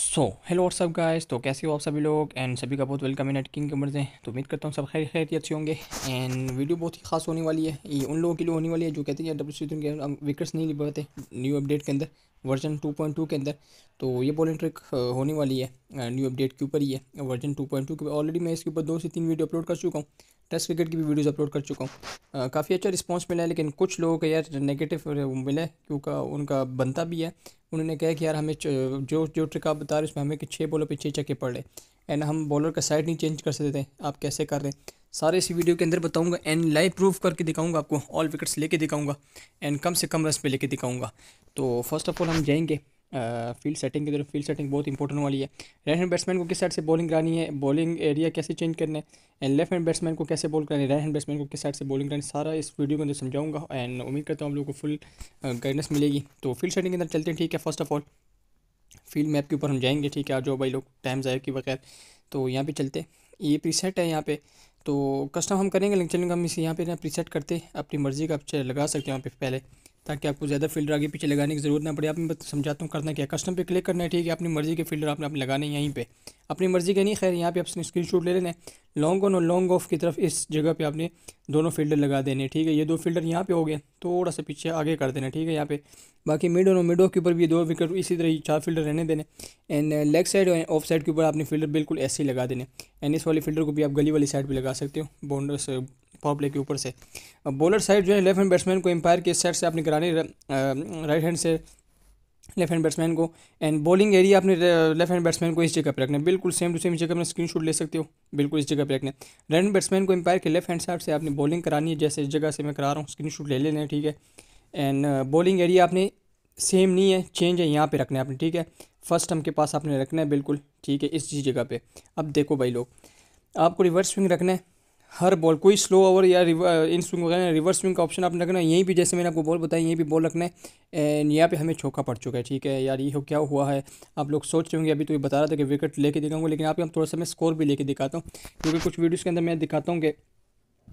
so hello और सब guys तो कैसे हो आप सभी लोग एंड सभी का बहुत वेलकम है नेट किंग कमर से तो उम्मीद करता हूँ सब खैर खैर अच्छे होंगे एंड वीडियो बहुत ही खास होने वाली है ये उन लोगों के लिए होने वाली है जो कहते हैं डब्ल्यू सी के विकेट्स नहीं पाते न्यू अपडेट के अंदर वर्जन 2.2 के अंदर तो ये बॉलिंग ट्रिक होने वाली है न्यू अपडेट के ऊपर ही है वर्जन टू के ऊपर ऑलरेडी मैं इसके ऊपर दो से तीन वीडियो अपलोड कर चुका हूँ टेस्ट क्रिकेट की भी वीडियोस अपलोड कर चुका हूँ काफ़ी अच्छा रिस्पांस मिला है लेकिन कुछ लोगों का यार नेगेटिव मिला क्योंकि उनका बनता भी है उन्होंने कहा कि यार हमें जो जो ट्रिक आप बता रहे उसमें हमें कि छः बॉलों पर छः चक्के पड़ रहे एंड हम बॉलर का साइड नहीं चेंज कर सकते थे आप कैसे कर रहे हैं सारे इसी वीडियो के अंदर बताऊंगा एंड लाइव प्रूफ करके दिखाऊंगा आपको ऑल विकेट्स लेके दिखाऊंगा एंड कम से कम रस पे लेके दिखाऊंगा तो फर्स्ट ऑफ ऑल हम जाएंगे फील्ड सेटिंग की तरफ फील्ड सेटिंग बहुत इंपॉर्टेंट वाली है राइट हैंड बैट्समैन को किस साइड से बॉलिंग करानी है बॉलिंग एरिया कैसे चेंज करना है एंड लेफ्ट हैंड बैट्समैन को कैसे बॉल करानी है राइट हैंड बैट्समैन को किस साइड से बॉलिंग करानी सारा इस वीडियो के अंदर समझाऊंगा एंड उम्मीद करता हूँ आप लोगों को फुल गाइडेंस मिलेगी तो फील्ड सेटिंग के अंदर चलते हैं ठीक है first of all field map के ऊपर हम जाएंगे ठीक है जो भाई लोग टाइम जाए के बगैर तो यहाँ पर चलते ये प्रीसेट है यहाँ पे तो कस्टम हम करेंगे लेकिन चलेंगे हम इसे यहाँ पे ना प्रीसेट करते अपनी मर्ज़ी का आप लगा सकते हैं यहाँ पे पहले ताकि आपको ज़्यादा फिल्टर आगे पीछे लगाने की ज़रूरत ना पड़े आप मैं समझाता हूँ करना क्या कस्टम पे क्लिक करना है ठीक है अपनी मर्ज़ी के फिल्टर आपने आप लगाने यहीं पे अपनी मर्ज़ी का नहीं खैर यहाँ पे आपने स्क्रीन शॉट ले लेने लॉन्ग ऑन और लॉन्ग ऑफ की तरफ इस जगह पे आपने दोनों फील्डर लगा देने ठीक है ये दो फील्डर यहाँ पे हो गए थोड़ा सा पीछे आगे कर देना ठीक है यहाँ पे बाकी मिड और मिड ऑफ के ऊपर भी दो विकेट इसी तरह चार फिल्टर रहने देने एंड लेग साइड और ऑफ साइड के ऊपर आपने फील्डर बिल्कुल ऐसे ही लगा देने एंड इस वाले फील्डर को भी आप गली वाली साइड पर लगा सकते हो बाउंडर्स पावर प्ले के ऊपर से बॉलर साइड जो है लेफ्ट हैंड बैट्समैन को एम्पायर के साइड से आपने कराने राइट uh, हैंड से लेफ्ट हैंड बैट्समैन को एंड बॉलिंग एरिया अपने लेफ्ट हैंड बैट्समैन को इस जगह पर रखना बिल्कुल सेम टू सेम इस जगह अपना स्क्रीन शॉट ले सकते हो बिल्कुल इस जगह पर रखना है राइट हैंड बैट्समैन को एम्पायर के लेफ्ट हैंड साइड से आपने बॉलिंग करानी है जैसे इस जगह से मैं करा रहा हूँ स्क्रीन शॉट ले लेना है ठीक है एंड बॉलिंग एरिया आपने सेम नहीं है चेंज है यहाँ पर रखना है आपने ठीक है फर्स्ट टर्म के पास आपने रखना है बिल्कुल ठीक है इस जगह पर अब देखो भाई लोग आपको रिवर्स स्विंग रखना है हर बॉल कोई स्लो ओवर या इन स्विंग uh, वगैरह रिवर्स स्विंग का ऑप्शन आप रखना है यहीं भी जैसे मैंने आपको बॉल बताई यहीं भी बॉल रखना है एंड यहाँ पे हमें चौका पड़ चुका है ठीक है यार ये हो क्या हुआ है आप लोग सोच रहे होंगे अभी तो ये बता रहा था कि विकेट लेके दिखाऊंगा लेकिन आप हम थोड़ा सा मैं स्कोर भी लेके दिखाता हूँ क्योंकि कुछ वीडियोज़ के अंदर मैं दिखाता हूँ कि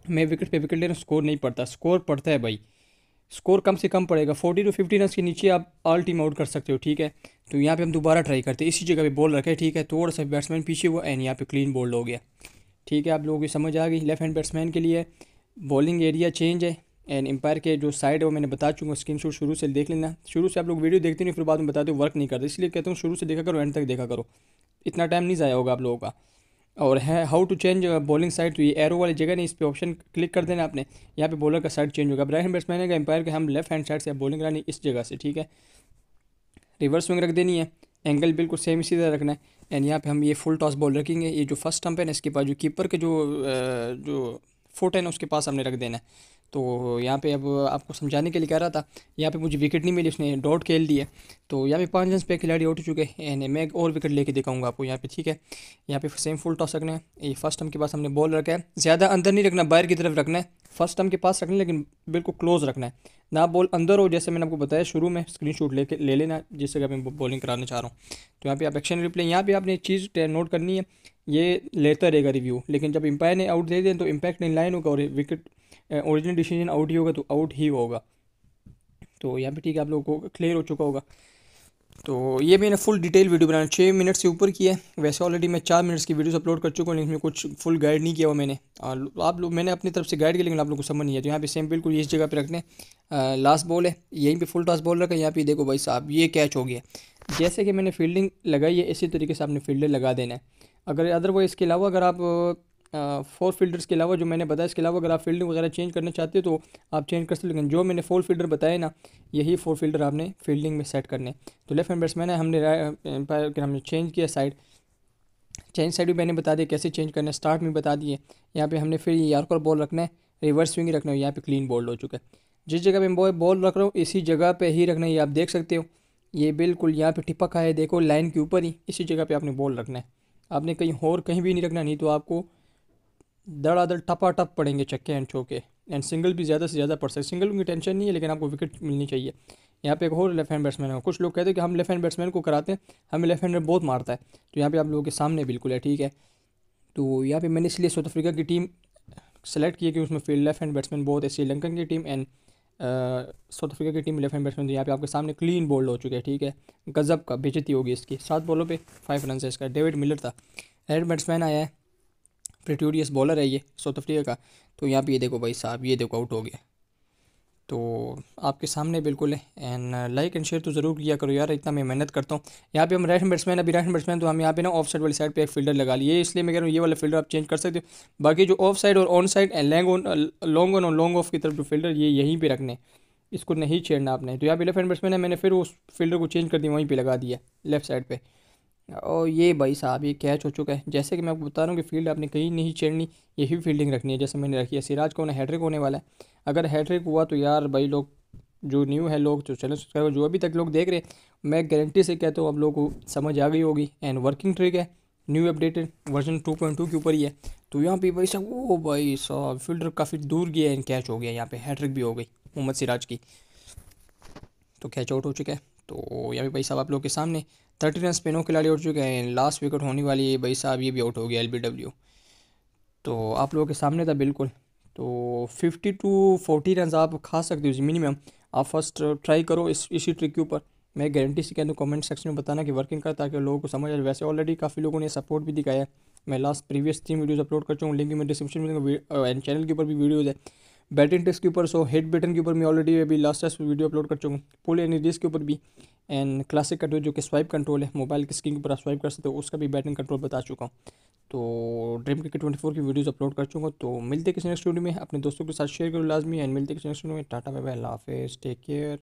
मैं विकेट पर विकेट लेना स्कोर नहीं पड़ता स्कोर पड़ता है भाई स्कोर कम से कम पड़ेगा फोर्टी टू फिफ्टी रन के नीचे आप ऑल टीम आउट कर सकते हो ठीक है तो यहाँ पे हम दोबारा ट्राई करते हैं इसी जगह पर बॉल रखे ठीक है थोड़ा सा बैट्समैन पीछे हुआ एंड यहाँ पे क्लीन बॉल हो गया ठीक है आप लोगों की समझ आ गई लेफ्ट हैंड बैट्समैन के लिए बॉलिंग एरिया चेंज है एंड एम्पायर के जो साइड है वो मैंने बता चुका स्क्रीन शॉट शुरू से देख लेना शुरू से आप लोग वीडियो देखते नहीं फिर बाद में बताते हो वर्क नहीं करते इसलिए कहता हूँ शुरू से देखा करो एंड तक देखा करो इतना टाइम नहीं ज़ाया होगा आप लोगों का और है how to change bowling side तो ये एरो वाली जगह नहीं इस पर ऑप्शन क्लिक कर देना आपने यहाँ पे बॉलर का साइड चेंज होगा राइट हैंड बैट्समैन है एम्पायर के हम लेफ्ट हैंड साइड से बॉलिंग करानी इस जगह से ठीक है रिवर्स स्विंग रख देनी है एंगल बिल्कुल सेम इसी तरह रखना है एंड यहाँ पे हम ये फुल टॉस बॉल रखेंगे ये जो फर्स्ट स्टम्प है ना इसके पास जो कीपर के जो जो फुट है ना उसके पास हमने रख देना है तो यहाँ पे अब आपको समझाने के लिए कह रहा था यहाँ पे मुझे विकेट नहीं मिली उसने डॉट खेल दिया तो यहाँ पे पाँच रन पे खिलाड़ी उठ हो चुके हैं एंड मैं एक और विकेट लेके दिखाऊंगा आपको यहाँ पे ठीक है यहाँ पे सेम फुल टॉस रखना है ये फर्स्ट टाइम के पास हमने बॉल रखा है ज़्यादा अंदर नहीं रखना बाहर की तरफ रखना है फर्स्ट टर्म के पास रखना लेकिन बिल्कुल क्लोज रखना है ना बॉल अंदर हो जैसे मैंने आपको बताया शुरू में स्क्रीन शॉट लेके ले लेना जिससे कि मैं बॉलिंग कराना चाह रहा हूँ तो यहाँ पे आप एक्शन रिप्ले यहाँ पे आपने चीज़ नोट करनी है ये लेता रहेगा रिव्यू लेकिन जब एम्पायर ने आउट दे दें तो इम्पैक्ट इन लाइन होगा और विकेट ओरिजिनल डिसीजन आउट ही होगा तो आउट ही होगा तो यहाँ पे ठीक है आप लोगों को क्लियर हो चुका होगा तो ये मैंने फुल डिटेल वीडियो बनाया छः मिनट से ऊपर की है वैसे ऑलरेडी मैं चार मिनट्स की वीडियोस अपलोड कर चुका हूँ लेकिन कुछ फुल गाइड नहीं किया हुआ मैंने आप लोग मैंने अपनी तरफ से गाइड किया लेकिन आप लोगों को समझ नहीं आया तो यहाँ पे सेम बिल्कुल इस जगह पे रखने लास्ट बॉल है यहीं पर फुल टॉस बॉल रखा यहाँ पे देखो भाई साहब ये कैच हो गया जैसे कि मैंने फील्डिंग लगाई है इसी तरीके से आपने फील्डर लगा देना है अगर अदरवाइज़ इसके अलावा अगर आप फोर फिल्टर्स के अलावा जो मैंने बताया इसके अलावा अगर आप फील्डिंग वगैरह चेंज करना चाहते हो तो आप चेंज कर सकते हो लेकिन जो मैंने फोर फिल्टर बताए ना यही फोर फिल्टर आपने फील्डिंग में सेट करने तो लेफ्ट हैंड बैट्समैन है हमने अम्पायर हमने चेंज किया साइड चेंज साइड भी मैंने बता दिया कैसे चेंज करना है स्टार्ट में बता दिए यहाँ पर हमने फिर ये को बॉल रखना है रिवर्स स्विंग रखना है यहाँ पर क्लीन बॉल हो चुका है जिस जगह पर मैं बॉल रख रहा हूँ इसी जगह पर ही रखना है ये आप देख सकते हो ये बिल्कुल यहाँ पर टिपक है देखो लाइन के ऊपर ही इसी जगह पर आपने बॉल रखना है आपने कहीं और कहीं भी नहीं रखना नहीं तो आपको दड़ादड़ टपा टप पड़ेंगे चक्के एंड चौके एंड सिंगल भी ज़्यादा से ज़्यादा पड़ सकते सिंगल की टेंशन नहीं है लेकिन आपको विकेट मिलनी चाहिए यहाँ पे एक और लेफ्ट हैंड बैट्समैन है कुछ लोग कहते हैं कि हम लेफ्ट हैंड बैट्समैन को कराते हैं हमें लेफ्ट हैंड बहुत मारता है तो यहाँ पे आप लोगों के सामने बिल्कुल है ठीक है तो यहाँ पे मैंने इसलिए साउथ अफ्रीका की टीम सेलेक्ट की है कि उसमें फील्ड लेफ्ट हैंड बैट्समैन बहुत है श्रीलंकन की टीम एंड साउथ अफ्रीका की टीम लेफ्ट हैंड बैट्समैन तो यहाँ पे आपके सामने क्लीन बोल्ड हो चुके हैं ठीक है गजब का बेचती होगी इसकी सात बॉलों पर फाइव रन है इसका डेविड मिलर था हेड बैट्समैन आया है प्रेटोरियस बॉलर है ये साउथ अफ्रीका का तो यहाँ पे ये देखो भाई साहब ये देखो आउट हो गया तो आपके सामने बिल्कुल है एंड लाइक एंड शेयर तो ज़रूर किया करो यार इतना मैं मेहनत करता हूँ यहाँ पे हम राइट हैंड बैट्समैन अभी राइट हैंड बैट्समैन तो हम यहाँ पे ना ऑफ साइड वाली साइड पे एक फील्डर लगा लिए इसलिए मैं कह रहा हूँ ये वाला फील्डर आप चेंज कर सकते हो बाकी जो ऑफ साइड और on side and long on long on और लॉन्ग ऑफ की तरफ जो फील्डर ये यहीं पर रखने इसको नहीं छेड़ना आपने तो यहाँ पे लेफ्ट हैंड बैट्समैन है मैंने फिर उस फील्डर को चेंज कर दिया वहीं पर लगा दिया लेफ्ट साइड पर और ये भाई साहब ये कैच हो चुका है जैसे कि मैं आपको बता रहा हूँ कि फील्ड आपने कहीं नहीं छेड़नी यही फील्डिंग रखनी है जैसे मैंने रखी है सिराज कौन हैट्रिक होने वाला है अगर हैट्रिक हुआ तो यार भाई लोग जो न्यू है लोग जो चैनल सब्सक्राइबर जो अभी तक लोग देख रहे हैं मैं गारंटी से कहता हूँ अब लोग को समझ आ गई होगी एंड वर्किंग ट्रिक है new updated version two two के ऊपर ही है तो यहाँ पे भाई साहब वो भाई साहब फील्डर काफ़ी दूर गया एंड कैच हो गया यहाँ पे हैट्रिक भी हो गई मोहम्मद सिराज की तो कैच आउट हो चुका है तो यहाँ पे भाई साहब आप लोग के सामने थर्टी रन स्पिनों खिलाड़ी उठ चुके हैं लास्ट विकेट होने वाली है भाई साहब ये भी आउट हो गया एल तो आप लोगों के सामने था बिल्कुल तो फिफ्टी टू फोर्टी रन आप खा सकते हो जी मिनिमम आप फर्स्ट ट्राई करो इस इसी ट्रिक के ऊपर मैं गारंटी से कहता हूँ कमेंट सेक्शन में बताना कि वर्किंग का ताकि लोगों को समझ आए वैसे ऑलरेडी काफ़ी लोगों ने सपोर्ट भी दिखाया है मैं लास्ट प्रीवियस तीन वीडियोस अपलोड कर चुका लिंक में डिस्क्रिप्शन में एंड चैनल के ऊपर भी वीडियोज़ है बैटिंग टेस्ट के ऊपर सो हेड बटन के ऊपर मैं ऑलरेडी अभी लास्ट टेस्ट वीडियो अपलोड कर चुका हूँ पुल एनिडीज के ऊपर भी एंड क्लासिक कंट्रोल जो कि स्वाइप कंट्रोल है मोबाइल की स्क्रीन के ऊपर आप स्वाइप कर सकते हो उसका भी बैटिंग कंट्रोल बता चुका हूँ तो ड्रीम क्रिकेट ट्वेंटी फोर की वीडियोज़ अपलोड कर चुका हूँ तो मिलते किसी नेक्स्ट वीडियो में अपने दोस्तों के साथ शेयर करो लाजमी एंड मिलते किसी नेक्स्ट वीडियो में टाटा बाय बाय हाफिज़ टेक केयर